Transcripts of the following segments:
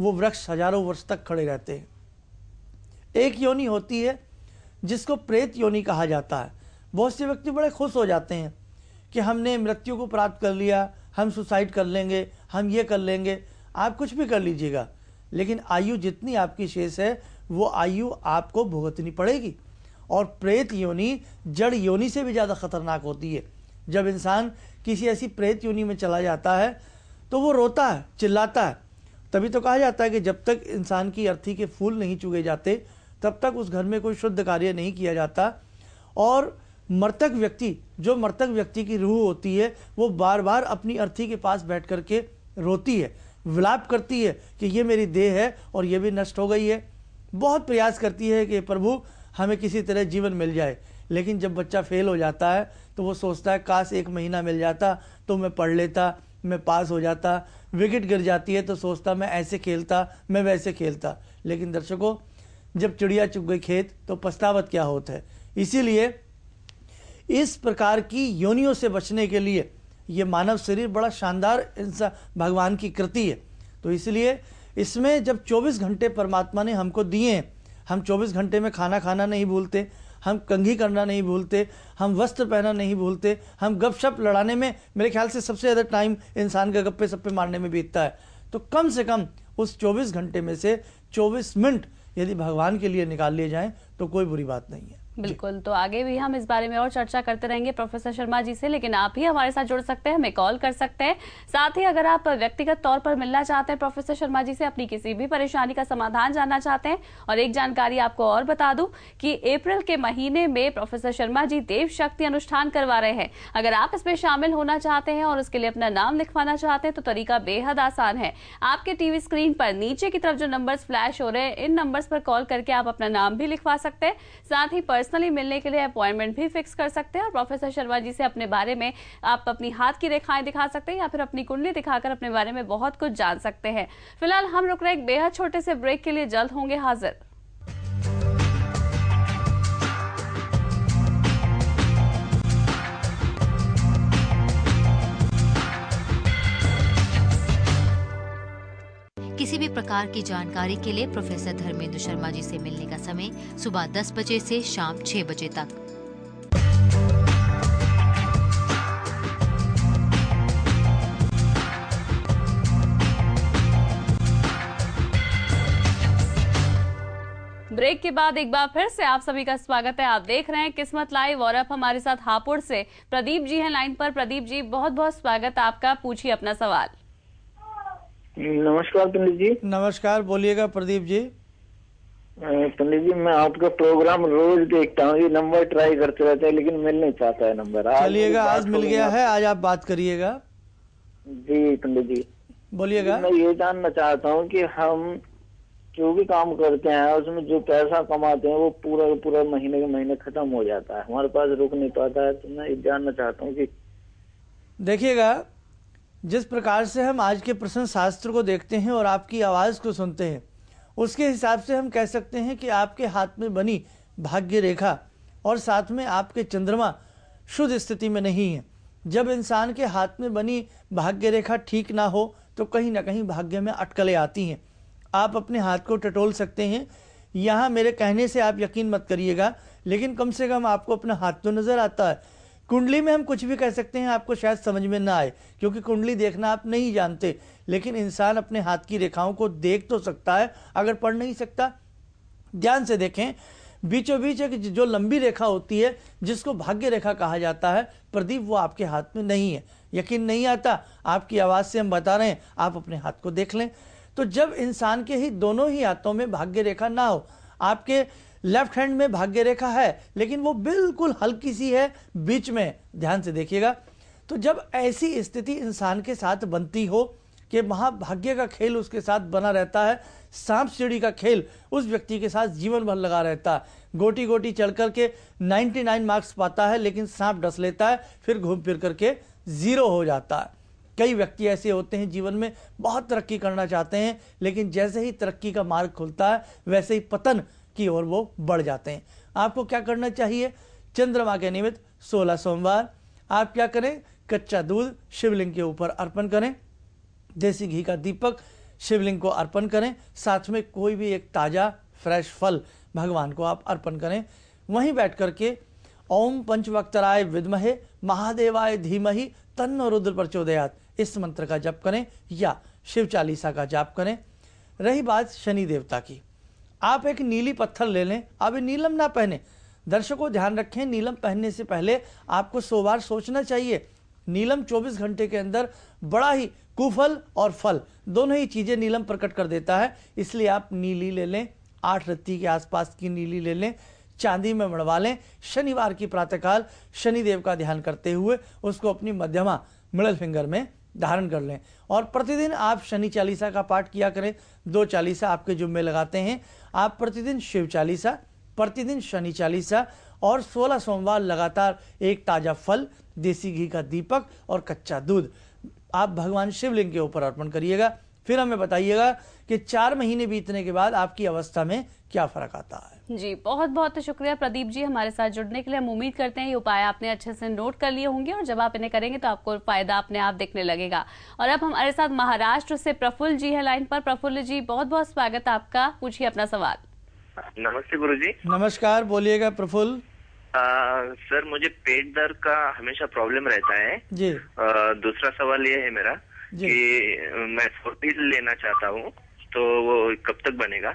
वो वृक्ष हजारों वर्ष तक खड़े रहते हैं एक योनि होती है जिसको प्रेत योनि कहा जाता है बहुत से व्यक्ति बड़े खुश हो जाते हैं कि हमने मृत्यु को प्राप्त कर लिया हम सुसाइड कर लेंगे हम ये कर लेंगे आप कुछ भी कर लीजिएगा लेकिन आयु जितनी आपकी शेष है वो आयु आपको भुगतनी पड़ेगी और प्रेत योनि जड़ योनि से भी ज़्यादा खतरनाक होती है जब इंसान किसी ऐसी प्रेत योनि में चला जाता है तो वो रोता है चिल्लाता है तभी तो कहा जाता है कि जब तक इंसान की अर्थी के फूल नहीं चुगे जाते तब तक उस घर में कोई शुद्ध कार्य नहीं किया जाता और मृतक व्यक्ति जो मृतक व्यक्ति की रूह होती है वो बार बार अपनी अर्थी के पास बैठ कर के रोती है विलाप करती है कि ये मेरी देह है और ये भी नष्ट हो गई है बहुत प्रयास करती है कि प्रभु हमें किसी तरह जीवन मिल जाए लेकिन जब बच्चा फेल हो जाता है तो वो सोचता है काश एक महीना मिल जाता तो मैं पढ़ लेता मैं पास हो जाता विकेट गिर जाती है तो सोचता मैं ऐसे खेलता मैं वैसे खेलता लेकिन दर्शकों जब चिड़िया चुग गई खेत तो पछतावत क्या होता है इसीलिए इस प्रकार की योनियों से बचने के लिए ये मानव शरीर बड़ा शानदार इंसान भगवान की कृति है तो इसलिए इसमें जब 24 घंटे परमात्मा ने हमको दिए हैं हम 24 घंटे में खाना खाना नहीं भूलते हम कंघी करना नहीं भूलते हम वस्त्र पहना नहीं भूलते हम गपशप लड़ाने में मेरे ख्याल से सबसे ज़्यादा टाइम इंसान का गप्पे सप्पे मारने में बीतता है तो कम से कम उस 24 घंटे में से 24 मिनट यदि भगवान के लिए निकाल लिए जाएं तो कोई बुरी बात नहीं है बिल्कुल तो आगे भी हम इस बारे में और चर्चा करते रहेंगे प्रोफेसर शर्मा जी से लेकिन आप ही हमारे साथ जुड़ सकते हैं हमें कॉल कर सकते हैं साथ ही अगर आप व्यक्तिगत तौर पर मिलना चाहते हैं प्रोफेसर शर्मा जी से अपनी किसी भी परेशानी का समाधान जानना चाहते हैं और एक जानकारी आपको और बता दूं कि अप्रैल के महीने में प्रोफेसर शर्मा जी देव शक्ति अनुष्ठान करवा रहे हैं अगर आप इसमें शामिल होना चाहते हैं और उसके लिए अपना नाम लिखवाना चाहते हैं तो तरीका बेहद आसान है आपके टीवी स्क्रीन पर नीचे की तरफ जो नंबर फ्लैश हो रहे हैं इन नंबर पर कॉल करके आप अपना नाम भी लिखवा सकते हैं साथ ही पर्स पर्सनली मिलने के लिए अपॉइंटमेंट भी फिक्स कर सकते हैं और प्रोफेसर शर्मा जी से अपने बारे में आप अपनी हाथ की रेखाएं दिखा सकते हैं या फिर अपनी कुंडली दिखाकर अपने बारे में बहुत कुछ जान सकते हैं फिलहाल हम रुक रहे एक बेहद छोटे से ब्रेक के लिए जल्द होंगे हाजिर किसी भी प्रकार की जानकारी के लिए प्रोफेसर धर्मेंद्र शर्मा जी से मिलने का समय सुबह 10 बजे से शाम 6 बजे तक ब्रेक के बाद एक बार फिर से आप सभी का स्वागत है आप देख रहे हैं किस्मत लाइव और अब हमारे साथ हापुड़ से प्रदीप जी हैं लाइन पर प्रदीप जी बहुत बहुत स्वागत आपका पूछिए अपना सवाल नमस्कार पंडित जी नमस्कार बोलिएगा प्रदीप जी पंडित जी मैं आपका प्रोग्राम रोज देखता हूँ ये नंबर ट्राई करते रहते हैं लेकिन मिल नहीं पाता है नंबर चलिएगा आज मिल गया है आज आप बात करिएगा जी पंडित जी बोलिएगा मैं ये जानना चाहता हूँ कि हम जो भी काम करते हैं उसमें जो पैसा कमाते हैं वो पूरा पूरा महीने के महीने खत्म हो जाता है हमारे पास रुक नहीं पाता है तो मैं ये जानना चाहता हूँ कि देखिएगा जिस प्रकार से हम आज के प्रश्न शास्त्र को देखते हैं और आपकी आवाज़ को सुनते हैं उसके हिसाब से हम कह सकते हैं कि आपके हाथ में बनी भाग्य रेखा और साथ में आपके चंद्रमा शुद्ध स्थिति में नहीं है जब इंसान के हाथ में बनी भाग्य रेखा ठीक ना हो तो कहीं ना कहीं भाग्य में अटकलें आती हैं आप अपने हाथ को टटोल सकते हैं यहाँ मेरे कहने से आप यकीन मत करिएगा लेकिन कम से कम आपको अपना हाथ तो नज़र आता है कुंडली में हम कुछ भी कह सकते हैं आपको शायद समझ में ना आए क्योंकि कुंडली देखना आप नहीं जानते लेकिन इंसान अपने हाथ की रेखाओं को देख तो सकता है अगर पढ़ नहीं सकता ध्यान से देखें बीचों बीच एक जो लंबी रेखा होती है जिसको भाग्य रेखा कहा जाता है प्रदीप वो आपके हाथ में नहीं है यकीन नहीं आता आपकी आवाज़ से हम बता रहे हैं आप अपने हाथ को देख लें तो जब इंसान के ही दोनों ही हाथों में भाग्य रेखा ना हो आपके लेफ्ट हैंड में भाग्य रेखा है लेकिन वो बिल्कुल हल्की सी है बीच में ध्यान से देखिएगा तो जब ऐसी स्थिति इंसान के साथ बनती हो कि महाभाग्य का खेल उसके साथ बना रहता है सांप सीढ़ी का खेल उस व्यक्ति के साथ जीवन भर लगा रहता है गोटी गोटी चढ़ करके 99 मार्क्स पाता है लेकिन सांप डस लेता है फिर घूम फिर करके ज़ीरो हो जाता है कई व्यक्ति ऐसे होते हैं जीवन में बहुत तरक्की करना चाहते हैं लेकिन जैसे ही तरक्की का मार्ग खुलता है वैसे ही पतन की ओर वो बढ़ जाते हैं आपको क्या करना चाहिए चंद्रमा के निमित्त सोलह सोमवार आप क्या करें कच्चा दूध शिवलिंग के ऊपर अर्पण करें देसी घी का दीपक शिवलिंग को अर्पण करें साथ में कोई भी एक ताज़ा फ्रेश फल भगवान को आप अर्पण करें वहीं बैठ करके ओम पंचवक्तराय विद्महे महादेवाय धीमहि तन्न रुद्र प्रचोदयात इस मंत्र का जप करें या शिव चालीसा का जाप करें रही बात शनि देवता की आप एक नीली पत्थर ले लें आप नीलम ना पहने दर्शकों ध्यान रखें नीलम पहनने से पहले आपको सो बार सोचना चाहिए नीलम 24 घंटे के अंदर बड़ा ही कुफल और फल दोनों ही चीज़ें नीलम प्रकट कर देता है इसलिए आप नीली ले लें आठ रत्ती के आसपास की नीली ले लें चांदी में मड़वा लें शनिवार की प्रातःकाल शनिदेव का ध्यान करते हुए उसको अपनी मध्यमा मिडल फिंगर में धारण कर लें और प्रतिदिन आप शनि चालीसा का पाठ किया करें दो चालीसा आपके जुम्मे लगाते हैं आप प्रतिदिन शिव चालीसा प्रतिदिन शनि चालीसा और 16 सोमवार लगातार एक ताज़ा फल देसी घी का दीपक और कच्चा दूध आप भगवान शिवलिंग के ऊपर अर्पण करिएगा फिर हमें बताइएगा कि चार महीने बीतने के बाद आपकी अवस्था में क्या फर्क आता है जी बहुत बहुत तो शुक्रिया प्रदीप जी हमारे साथ जुड़ने के लिए हम उम्मीद करते हैं ये उपाय आपने अच्छे से नोट कर लिए होंगे और जब आप इन्हें करेंगे तो आपको फायदा अपने आप देखने लगेगा और अब हमारे साथ महाराष्ट्र से प्रफुल्ल जी है लाइन पर प्रफुल्ल जी बहुत बहुत स्वागत आपका पूछिए अपना सवाल नमस्ते गुरु जी नमस्कार बोलिएगा प्रफुल्ल सर मुझे पेट दर्द का हमेशा प्रॉब्लम रहता है जी आ, दूसरा सवाल ये है मेरा कि मैं फोर्टिस लेना चाहता हूँ तो वो कब तक बनेगा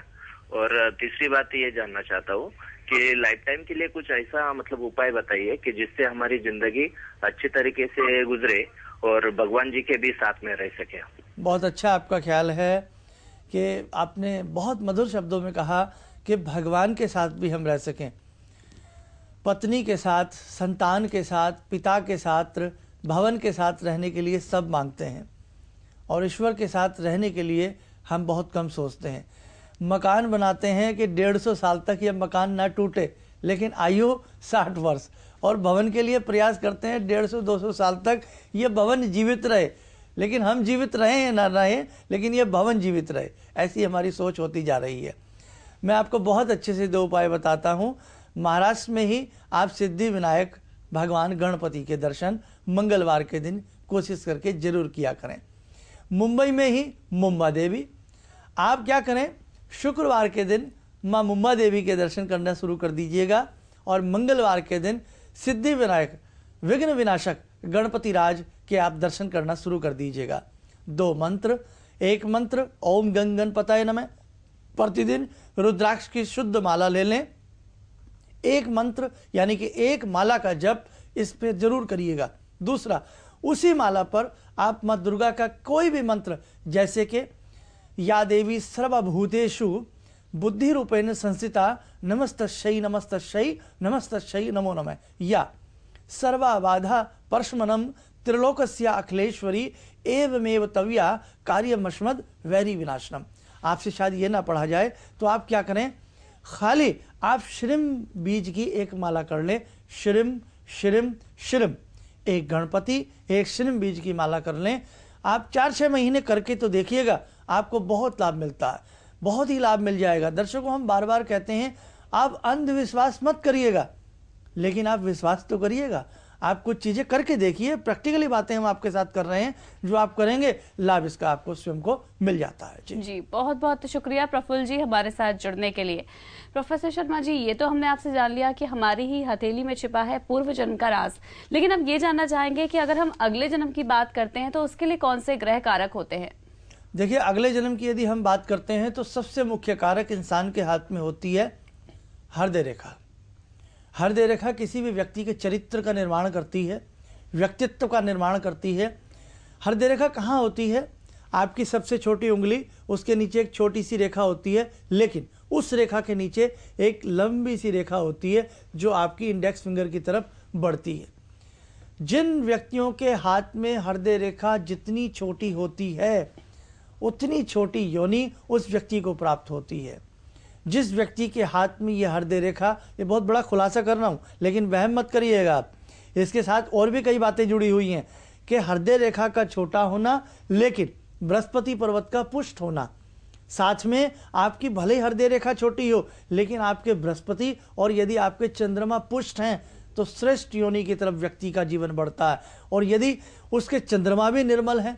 और तीसरी बात ये जानना चाहता हूँ कि लाइफ टाइम के लिए कुछ ऐसा मतलब उपाय बताइए कि जिससे हमारी जिंदगी अच्छे तरीके से गुजरे और भगवान जी के भी साथ में रह सके बहुत अच्छा आपका ख्याल है कि आपने बहुत मधुर शब्दों में कहा कि भगवान के साथ भी हम रह सकें पत्नी के साथ संतान के साथ पिता के साथ भवन के साथ रहने के लिए सब मांगते हैं और ईश्वर के साथ रहने के लिए हम बहुत कम सोचते हैं मकान बनाते हैं कि डेढ़ सौ साल तक यह मकान ना टूटे लेकिन आयु साठ वर्ष और भवन के लिए प्रयास करते हैं डेढ़ सौ दो सौ साल तक ये भवन जीवित रहे लेकिन हम जीवित रहे हैं ना रहे लेकिन ये भवन जीवित रहे ऐसी हमारी सोच होती जा रही है मैं आपको बहुत अच्छे से दो उपाय बताता हूँ महाराष्ट्र में ही आप सिद्धि विनायक भगवान गणपति के दर्शन मंगलवार के दिन कोशिश करके जरूर किया करें मुंबई में ही मुम्बा देवी आप क्या करें शुक्रवार के दिन माँ मुम्बा देवी के दर्शन करना शुरू कर दीजिएगा और मंगलवार के दिन सिद्धि विनायक विघ्न विनाशक गणपति राज के आप दर्शन करना शुरू कर दीजिएगा दो मंत्र एक मंत्र ओम गंग गणपताय नमः प्रतिदिन रुद्राक्ष की शुद्ध माला ले लें एक मंत्र यानी कि एक माला का जप इस पे जरूर करिएगा दूसरा उसी माला पर आप माँ दुर्गा का कोई भी मंत्र जैसे कि या देवी सर्वभूतेशु बुद्धि रूपेण संस्थिता शई नमस्त शयी नमो नम या सर्वाबाधा परशमनम त्रिलोक अखिलेश्वरी एवमेव तव्या कार्यमश्मद वैरी विनाशनम आपसे शायद ये ना पढ़ा जाए तो आप क्या करें खाली आप श्रीम बीज की एक माला कर लें श्रीम श्रीम श्रीम एक गणपति एक सिम बीज की माला कर लें आप चार छः महीने करके तो देखिएगा आपको बहुत लाभ मिलता है बहुत ही लाभ मिल जाएगा दर्शकों हम बार बार कहते हैं आप अंधविश्वास मत करिएगा लेकिन आप विश्वास तो करिएगा आप कुछ चीज़ें करके देखिए प्रैक्टिकली बातें हम आपके साथ कर रहे हैं जो आप करेंगे लाभ इसका आपको स्वयं को मिल जाता है जी, जी बहुत बहुत शुक्रिया प्रफुल्ल जी हमारे साथ जुड़ने के लिए प्रोफेसर शर्मा जी ये तो हमने आपसे जान लिया कि हमारी ही हथेली में छिपा है पूर्व जन्म का राज लेकिन हम ये जानना चाहेंगे कि अगर हम अगले जन्म की बात करते हैं तो उसके लिए कौन से ग्रह कारक होते हैं देखिए अगले जन्म की यदि हम बात करते हैं तो सबसे मुख्य कारक इंसान के हाथ में होती है हृदय रेखा हृदय रेखा किसी भी व्यक्ति के चरित्र का निर्माण करती है व्यक्तित्व का निर्माण करती है हृदय रेखा कहाँ होती है आपकी सबसे छोटी उंगली उसके नीचे एक छोटी सी रेखा होती है लेकिन उस रेखा के नीचे एक लंबी सी रेखा होती है जो आपकी इंडेक्स फिंगर की तरफ बढ़ती है जिन व्यक्तियों के हाथ में हृदय रेखा जितनी छोटी होती है उतनी छोटी योनि उस व्यक्ति को प्राप्त होती है जिस व्यक्ति के हाथ में ये हृदय रेखा ये बहुत बड़ा खुलासा कर रहा हूँ लेकिन वहम मत करिएगा आप इसके साथ और भी कई बातें जुड़ी हुई हैं कि हृदय रेखा का छोटा होना लेकिन बृहस्पति पर्वत का पुष्ट होना साथ में आपकी भले हृदय रेखा छोटी हो लेकिन आपके बृहस्पति और यदि आपके चंद्रमा पुष्ट हैं तो श्रेष्ठ योनि की तरफ व्यक्ति का जीवन बढ़ता है और यदि उसके चंद्रमा भी निर्मल हैं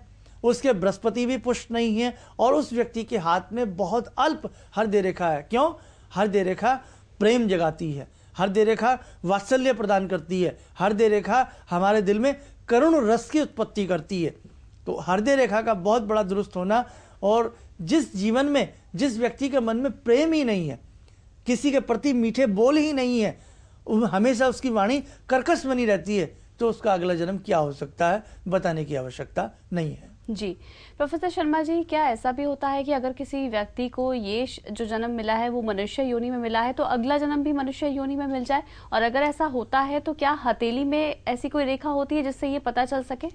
उसके बृहस्पति भी पुष्ट नहीं है और उस व्यक्ति के हाथ में बहुत अल्प हृदय रेखा है क्यों हृदय रेखा प्रेम जगाती है हृदय रेखा वात्सल्य प्रदान करती है हृदय रेखा हमारे दिल में करुण रस की उत्पत्ति करती है तो हृदय रेखा का बहुत बड़ा दुरुस्त होना और जिस जीवन में जिस व्यक्ति के मन में प्रेम ही नहीं है किसी के प्रति मीठे बोल ही नहीं है हमेशा उसकी वाणी कर्कश बनी रहती है तो उसका अगला जन्म क्या हो सकता है बताने की आवश्यकता नहीं है जी प्रोफेसर शर्मा जी क्या ऐसा भी होता है कि अगर किसी व्यक्ति को ये जो जन्म मिला है वो मनुष्य योनि में मिला है तो अगला जन्म भी मनुष्य योनि में मिल जाए और अगर ऐसा होता है तो क्या हथेली में ऐसी कोई रेखा होती है जिससे ये पता चल सके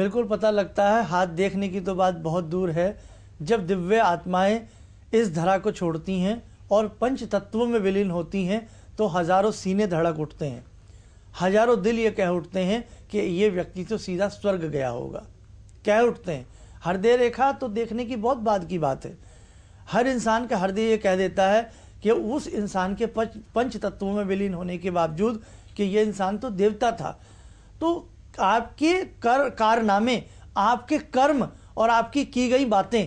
बिल्कुल पता लगता है हाथ देखने की तो बात बहुत दूर है जब दिव्य आत्माएं इस धरा को छोड़ती हैं और पंच तत्वों में विलीन होती हैं तो हजारों सीने धड़क उठते हैं हजारों दिल ये कह उठते हैं कि ये व्यक्ति तो सीधा स्वर्ग गया होगा कह उठते हैं हृदय रेखा तो देखने की बहुत बाद की बात है हर इंसान का हृदय ये कह देता है कि उस इंसान के पंच पंच तत्वों में विलीन होने के बावजूद कि ये इंसान तो देवता था तो आपके कर कारनामे आपके कर्म और आपकी की गई बातें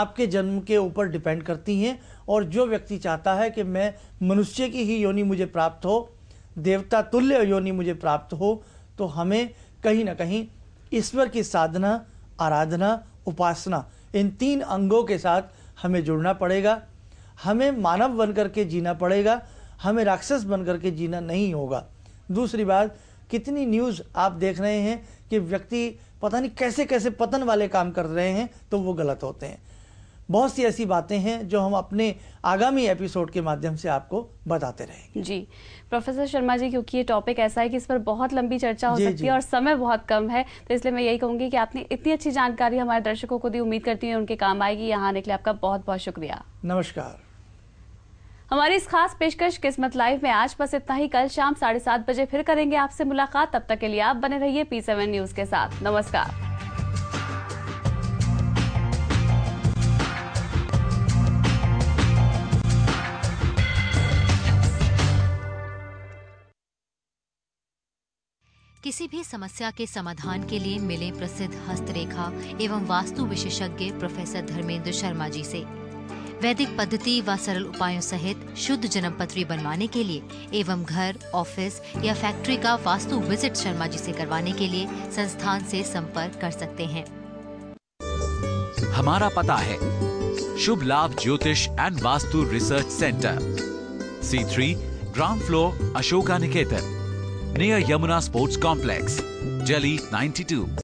आपके जन्म के ऊपर डिपेंड करती हैं और जो व्यक्ति चाहता है कि मैं मनुष्य की ही योनि मुझे प्राप्त हो देवता तुल्य योनि मुझे प्राप्त हो तो हमें कहीं ना कहीं ईश्वर की साधना आराधना उपासना इन तीन अंगों के साथ हमें जुड़ना पड़ेगा हमें मानव बन कर के जीना पड़ेगा हमें राक्षस बन कर के जीना नहीं होगा दूसरी बात कितनी न्यूज़ आप देख रहे हैं कि व्यक्ति पता नहीं कैसे कैसे पतन वाले काम कर रहे हैं तो वो गलत होते हैं बहुत सी ऐसी बातें हैं जो हम अपने आगामी एपिसोड के माध्यम से आपको बताते रहेंगे जी प्रोफेसर शर्मा जी क्योंकि ये टॉपिक ऐसा है कि इस पर बहुत लंबी चर्चा हो सकती है और समय बहुत कम है तो इसलिए मैं यही कहूंगी कि आपने इतनी अच्छी जानकारी हमारे दर्शकों को दी उम्मीद करती है उनके काम आएगी यहाँ आने के लिए आपका बहुत बहुत शुक्रिया नमस्कार हमारी इस खास पेशकश किस्मत लाइव में आज बस इतना ही कल शाम साढ़े सात बजे फिर करेंगे आपसे मुलाकात तब तक के लिए आप बने रहिए पी सेवन न्यूज के साथ नमस्कार किसी भी समस्या के समाधान के लिए मिले प्रसिद्ध हस्तरेखा एवं वास्तु विशेषज्ञ प्रोफेसर धर्मेंद्र शर्मा जी से वैदिक पद्धति व सरल उपायों सहित शुद्ध जन्म पत्री बनवाने के लिए एवं घर ऑफिस या फैक्ट्री का वास्तु विजिट शर्मा जी से करवाने के लिए संस्थान से संपर्क कर सकते हैं हमारा पता है Shubh Labh Jyotish and Vastu research centre C three ground floor Ashoka Niketan near Yamuna Sports Complex, Delhi 92.